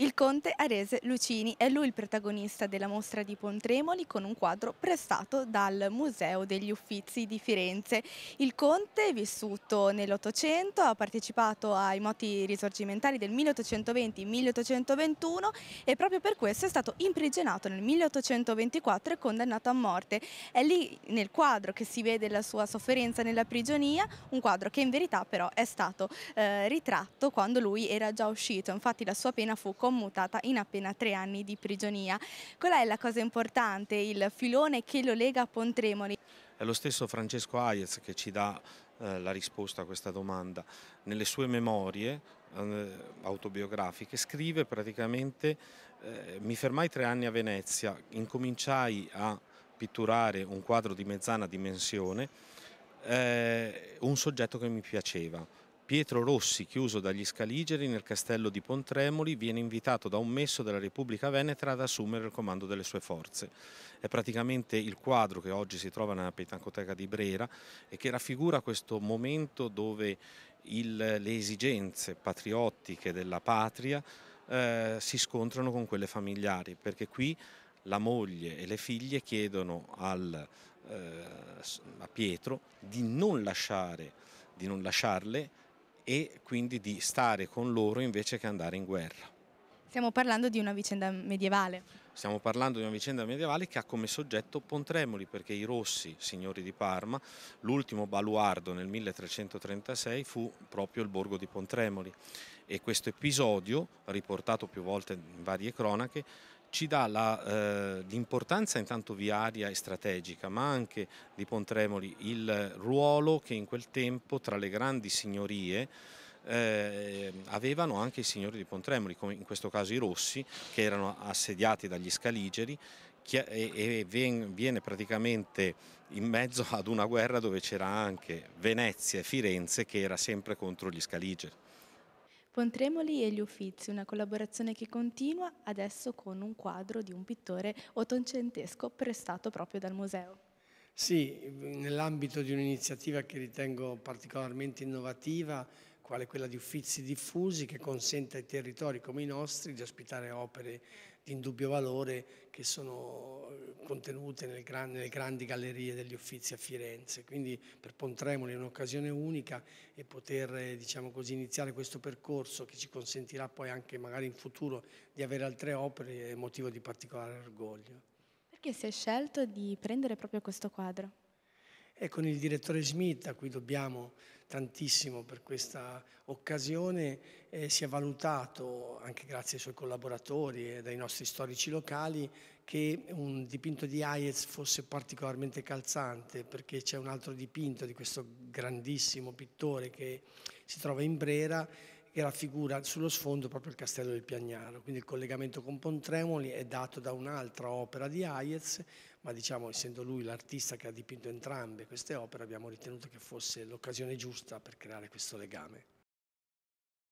il Conte Arese Lucini. È lui il protagonista della mostra di Pontremoli con un quadro prestato dal Museo degli Uffizi di Firenze. Il Conte, vissuto nell'Ottocento, ha partecipato ai moti risorgimentali del 1820-1821 e proprio per questo è stato imprigionato nel 1824 e condannato a morte. È lì nel quadro che si vede la sua sofferenza nella prigionia, un quadro che in verità però è stato eh, ritratto quando lui era già uscito, infatti la sua pena fu commuta tramutata in appena tre anni di prigionia. Qual è la cosa importante, il filone che lo lega a Pontremoli? È lo stesso Francesco Aiez che ci dà eh, la risposta a questa domanda. Nelle sue memorie eh, autobiografiche scrive praticamente eh, mi fermai tre anni a Venezia, incominciai a pitturare un quadro di mezzana dimensione, eh, un soggetto che mi piaceva Pietro Rossi, chiuso dagli scaligeri nel castello di Pontremoli, viene invitato da un messo della Repubblica Venetra ad assumere il comando delle sue forze. È praticamente il quadro che oggi si trova nella Pinacoteca di Brera e che raffigura questo momento dove il, le esigenze patriottiche della patria eh, si scontrano con quelle familiari, perché qui la moglie e le figlie chiedono al, eh, a Pietro di non, lasciare, di non lasciarle e quindi di stare con loro invece che andare in guerra. Stiamo parlando di una vicenda medievale. Stiamo parlando di una vicenda medievale che ha come soggetto Pontremoli, perché i Rossi, signori di Parma, l'ultimo baluardo nel 1336 fu proprio il borgo di Pontremoli e questo episodio, riportato più volte in varie cronache, ci dà eh, l'importanza eh, intanto viaria e strategica, ma anche di Pontremoli il ruolo che in quel tempo tra le grandi signorie eh, avevano anche i signori di Pontremoli, come in questo caso i Rossi, che erano assediati dagli Scaligeri e, viene praticamente in mezzo ad una guerra dove c'era anche Venezia e Firenze che era sempre contro gli Scaligeri. Pontremoli e gli Uffizi, una collaborazione che continua adesso con un quadro di un pittore ottocentesco prestato proprio dal museo. Sì, nell'ambito di un'iniziativa che ritengo particolarmente innovativa quale quella di Uffizi diffusi, che consente ai territori come i nostri di ospitare opere di indubbio valore che sono eh, contenute nelle grandi gallerie degli Uffizi a Firenze. Quindi per Pontremoli è un'occasione unica e poter eh, diciamo così, iniziare questo percorso che ci consentirà poi anche magari in futuro di avere altre opere è motivo di particolare orgoglio. Perché si è scelto di prendere proprio questo quadro? e con il direttore Smith, a cui dobbiamo tantissimo per questa occasione, eh, si è valutato, anche grazie ai suoi collaboratori e dai nostri storici locali, che un dipinto di Hayez fosse particolarmente calzante, perché c'è un altro dipinto di questo grandissimo pittore che si trova in Brera, e raffigura sullo sfondo proprio il castello del Piagnaro, quindi il collegamento con Pontremoli è dato da un'altra opera di Hayez, ma diciamo essendo lui l'artista che ha dipinto entrambe queste opere abbiamo ritenuto che fosse l'occasione giusta per creare questo legame.